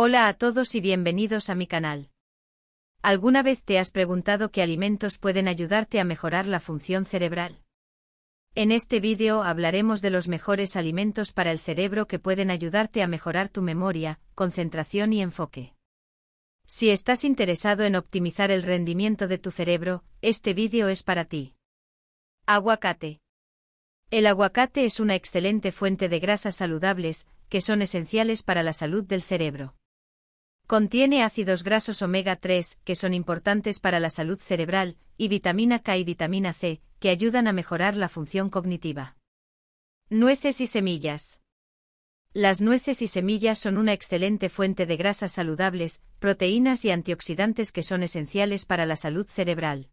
Hola a todos y bienvenidos a mi canal. ¿Alguna vez te has preguntado qué alimentos pueden ayudarte a mejorar la función cerebral? En este vídeo hablaremos de los mejores alimentos para el cerebro que pueden ayudarte a mejorar tu memoria, concentración y enfoque. Si estás interesado en optimizar el rendimiento de tu cerebro, este vídeo es para ti. Aguacate. El aguacate es una excelente fuente de grasas saludables, que son esenciales para la salud del cerebro. Contiene ácidos grasos omega 3, que son importantes para la salud cerebral, y vitamina K y vitamina C, que ayudan a mejorar la función cognitiva. Nueces y semillas. Las nueces y semillas son una excelente fuente de grasas saludables, proteínas y antioxidantes que son esenciales para la salud cerebral.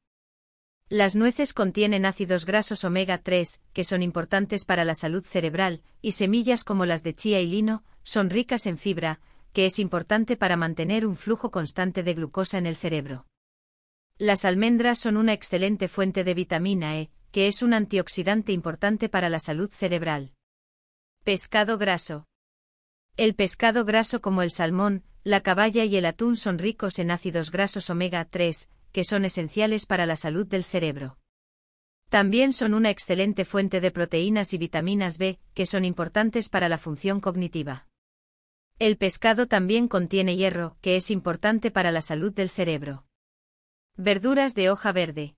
Las nueces contienen ácidos grasos omega 3, que son importantes para la salud cerebral, y semillas como las de chía y lino, son ricas en fibra, que es importante para mantener un flujo constante de glucosa en el cerebro. Las almendras son una excelente fuente de vitamina E, que es un antioxidante importante para la salud cerebral. Pescado graso. El pescado graso como el salmón, la caballa y el atún son ricos en ácidos grasos omega 3, que son esenciales para la salud del cerebro. También son una excelente fuente de proteínas y vitaminas B, que son importantes para la función cognitiva. El pescado también contiene hierro, que es importante para la salud del cerebro. Verduras de hoja verde.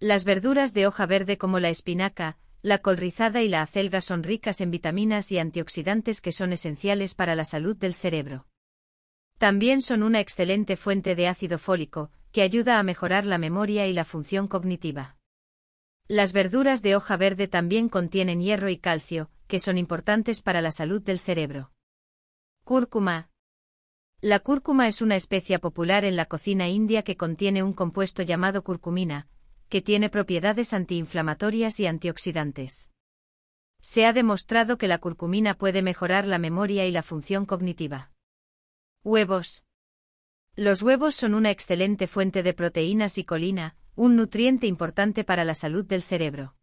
Las verduras de hoja verde como la espinaca, la col rizada y la acelga son ricas en vitaminas y antioxidantes que son esenciales para la salud del cerebro. También son una excelente fuente de ácido fólico, que ayuda a mejorar la memoria y la función cognitiva. Las verduras de hoja verde también contienen hierro y calcio, que son importantes para la salud del cerebro. Cúrcuma. La cúrcuma es una especia popular en la cocina india que contiene un compuesto llamado curcumina, que tiene propiedades antiinflamatorias y antioxidantes. Se ha demostrado que la curcumina puede mejorar la memoria y la función cognitiva. Huevos. Los huevos son una excelente fuente de proteínas y colina, un nutriente importante para la salud del cerebro.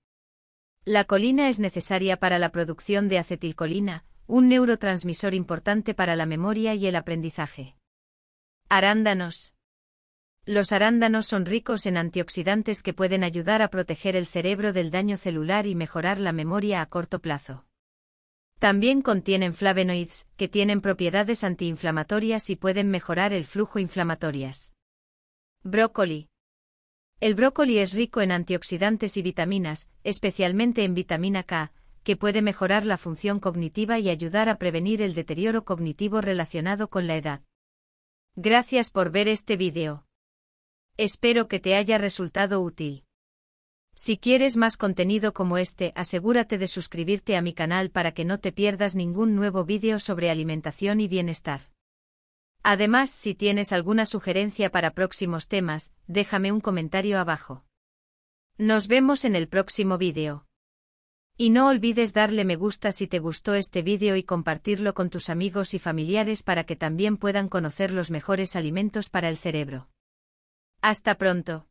La colina es necesaria para la producción de acetilcolina, un neurotransmisor importante para la memoria y el aprendizaje. Arándanos. Los arándanos son ricos en antioxidantes que pueden ayudar a proteger el cerebro del daño celular y mejorar la memoria a corto plazo. También contienen flavonoides, que tienen propiedades antiinflamatorias y pueden mejorar el flujo inflamatorias. Brócoli. El brócoli es rico en antioxidantes y vitaminas, especialmente en vitamina K, que puede mejorar la función cognitiva y ayudar a prevenir el deterioro cognitivo relacionado con la edad. Gracias por ver este vídeo. Espero que te haya resultado útil. Si quieres más contenido como este, asegúrate de suscribirte a mi canal para que no te pierdas ningún nuevo vídeo sobre alimentación y bienestar. Además, si tienes alguna sugerencia para próximos temas, déjame un comentario abajo. Nos vemos en el próximo vídeo. Y no olvides darle me gusta si te gustó este vídeo y compartirlo con tus amigos y familiares para que también puedan conocer los mejores alimentos para el cerebro. Hasta pronto.